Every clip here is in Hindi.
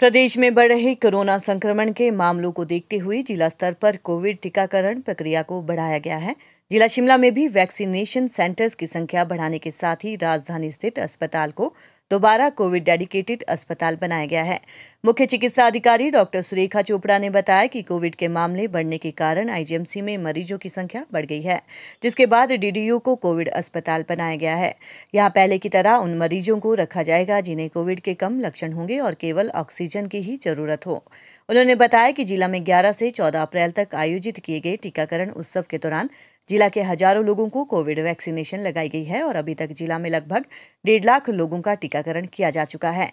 प्रदेश में बढ़ रहे कोरोना संक्रमण के मामलों को देखते हुए जिला स्तर पर कोविड टीकाकरण प्रक्रिया को बढ़ाया गया है जिला शिमला में भी वैक्सीनेशन सेंटर्स की संख्या बढ़ाने के साथ ही राजधानी स्थित अस्पताल को दोबारा कोविड डेडिकेटेड अस्पताल बनाया गया है मुख्य चिकित्सा अधिकारी डॉक्टर सुरेखा चोपड़ा ने बताया कि कोविड के मामले बढ़ने के कारण आईजीएमसी में मरीजों की संख्या बढ़ गई है जिसके बाद डीडीयू को कोविड अस्पताल बनाया गया है यहाँ पहले की तरह उन मरीजों को रखा जाएगा जिन्हें कोविड के कम लक्षण होंगे और केवल ऑक्सीजन की ही जरूरत हो उन्होंने बताया कि जिला में ग्यारह से चौदह अप्रैल तक आयोजित किए गए टीकाकरण उत्सव के दौरान जिला के हजारों लोगों को कोविड वैक्सीनेशन लगाई गई है और अभी तक जिला में लगभग डेढ़ लाख लोगों का टीकाकरण किया जा चुका है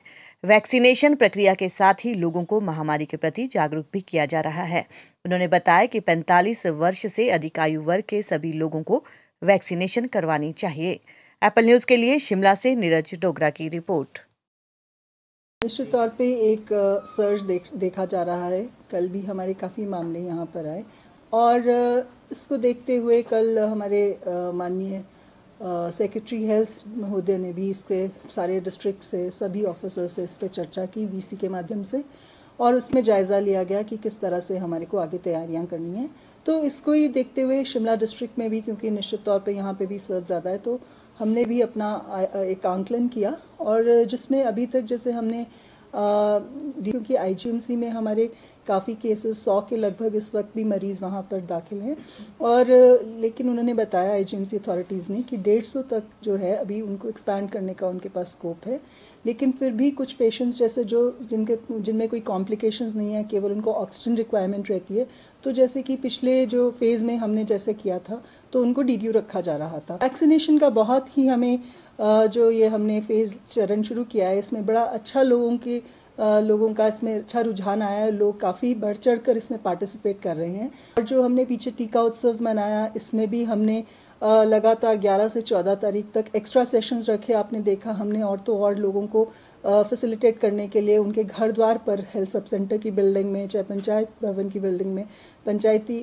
वैक्सीनेशन प्रक्रिया के साथ ही लोगों को महामारी के प्रति जागरूक भी किया जा रहा है उन्होंने बताया कि 45 वर्ष से अधिक आयु वर्ग के सभी लोगों को वैक्सीनेशन करवानी चाहिए एप्पल न्यूज के लिए शिमला से नीरज डोगरा की रिपोर्ट निश्चित तौर पे एक सर्ज देख देखा जा रहा है कल भी हमारे काफ़ी मामले यहाँ पर आए और इसको देखते हुए कल हमारे माननीय सेक्रेटरी हेल्थ महोदय ने भी इसके सारे डिस्ट्रिक्ट से सभी ऑफिसर्स से इस पर चर्चा की वीसी के माध्यम से और उसमें जायज़ा लिया गया कि किस तरह से हमारे को आगे तैयारियां करनी है तो इसको ही देखते हुए शिमला डिस्ट्रिक्ट में भी क्योंकि निश्चित तौर पे यहाँ पे भी सर्च ज़्यादा है तो हमने भी अपना एक आंकलन किया और जिसमें अभी तक जैसे हमने क्योंकि आई में हमारे काफ़ी केसेस सौ के लगभग इस वक्त भी मरीज़ वहाँ पर दाखिल हैं और लेकिन उन्होंने बताया एजेंसी अथॉरिटीज़ ने कि डेढ़ सौ तक जो है अभी उनको एक्सपैंड करने का उनके पास स्कोप है लेकिन फिर भी कुछ पेशेंट्स जैसे जो जिनके जिनमें कोई कॉम्प्लिकेशंस नहीं है केवल उनको ऑक्सीजन रिक्वायरमेंट रहती है तो जैसे कि पिछले जो फेज़ में हमने जैसे किया था तो उनको डी रखा जा रहा था वैक्सीनेशन का बहुत ही हमें जो ये हमने फेज़ चरण शुरू किया है इसमें बड़ा अच्छा लोगों के लोगों का इसमें अच्छा रुझान आया है लोग काफ़ी बढ़ चढ़ कर इसमें पार्टिसिपेट कर रहे हैं और जो हमने पीछे टीका उत्सव मनाया इसमें भी हमने लगातार 11 से 14 तारीख तक एक्स्ट्रा सेशंस रखे आपने देखा हमने और तो और लोगों को फैसिलिटेट करने के लिए उनके घर द्वार पर हेल्थ सब सेंटर की बिल्डिंग में चाहे पंचायत भवन की बिल्डिंग में पंचायती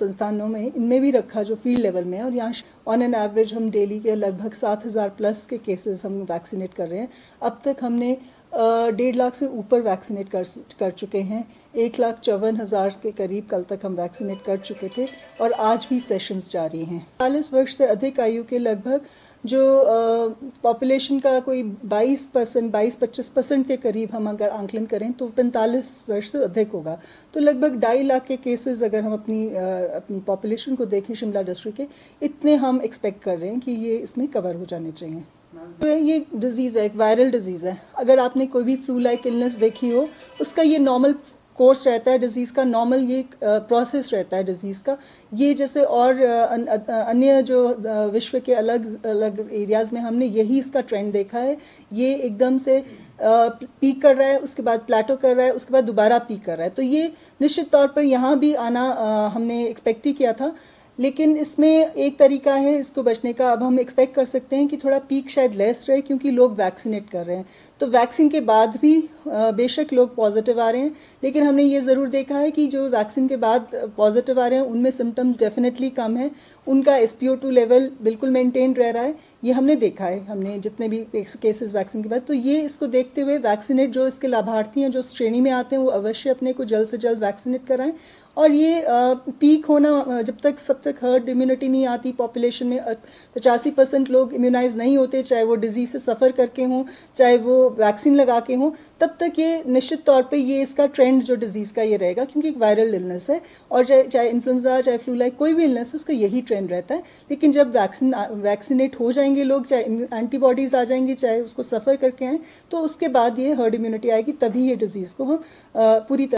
संस्थानों में इनमें भी रखा जो फील्ड लेवल में और यहाँ ऑन एन एवरेज हम डेली के लगभग सात हज़ार प्लस के केसेस हम वैक्सीनेट कर रहे हैं अब तक हमने डेढ़ लाख से ऊपर वैक्सीनेट कर कर चुके हैं एक लाख चौवन हज़ार के करीब कल तक हम वैक्सीनेट कर चुके थे और आज भी सेशंस जारी हैं चालीस वर्ष से अधिक आयु के लगभग जो पॉपुलेशन का कोई 22 परसेंट बाईस पच्चीस परसेंट के करीब हम अगर आंकलन करें तो 45 वर्ष से अधिक होगा तो लगभग ढाई लाख के केसेस अगर हम अपनी आ, अपनी पॉपुलेशन को देखें शिमला डिस्ट्रिक्ट के इतने हम एक्सपेक्ट कर रहे हैं कि ये इसमें कवर हो जाने चाहिए तो ये डिजीज़ है एक वायरल डिजीज़ है अगर आपने कोई भी फ्लू लाइक इलनेस देखी हो उसका ये नॉर्मल कोर्स रहता है डिजीज़ का नॉर्मल ये प्रोसेस रहता है डिजीज़ का ये जैसे और अन्य जो विश्व के अलग अलग एरियाज़ में हमने यही इसका ट्रेंड देखा है ये एकदम से पीक कर रहा है उसके बाद प्लेटो कर रहा है उसके बाद दोबारा पीक कर रहा है तो ये निश्चित तौर पर यहाँ भी आना हमने एक्सपेक्ट ही किया था लेकिन इसमें एक तरीका है इसको बचने का अब हम एक्सपेक्ट कर सकते हैं कि थोड़ा पीक शायद लेस रहे क्योंकि लोग वैक्सीनेट कर रहे हैं तो वैक्सीन के बाद भी बेशक लोग पॉजिटिव आ रहे हैं लेकिन हमने ये ज़रूर देखा है कि जो वैक्सीन के बाद पॉजिटिव आ रहे हैं उनमें सिम्टम्स डेफिनेटली कम है उनका एस लेवल बिल्कुल मेनटेन रह रहा है ये हमने देखा है हमने जितने भी केसेस वैक्सीन के बाद तो ये इसको देखते हुए वैक्सीनेट जो इसके लाभार्थी हैं जो श्रेणी में आते हैं वो अवश्य अपने को जल्द से जल्द वैक्सीनेट कराएं और ये पीक होना जब तक सब तक हर्ड इम्यूनिटी नहीं आती पॉपुलेशन में पचासी परसेंट लोग इम्यूनाइज नहीं होते चाहे वो डिजीज़ से सफ़र करके हों चाहे वो वैक्सीन लगा के हों तब तक ये निश्चित तौर पे ये इसका ट्रेंड जो डिजीज़ का ये रहेगा क्योंकि एक वायरल इलनेस है और चाहे चाहे इन्फ्लुंजा चाहे फ्लू लाइक कोई भी इलनेस है उसका यही ट्रेंड रहता है लेकिन जब वैक्सीन वैक्सीनेट हो जाएंगे लोग चाहे एंटीबॉडीज़ आ जाएंगी चाहे उसको सफ़र करके आए तो उसके बाद ये हर्ड इम्यूनिटी आएगी तभी ये डिज़ीज़ को हम पूरी तरह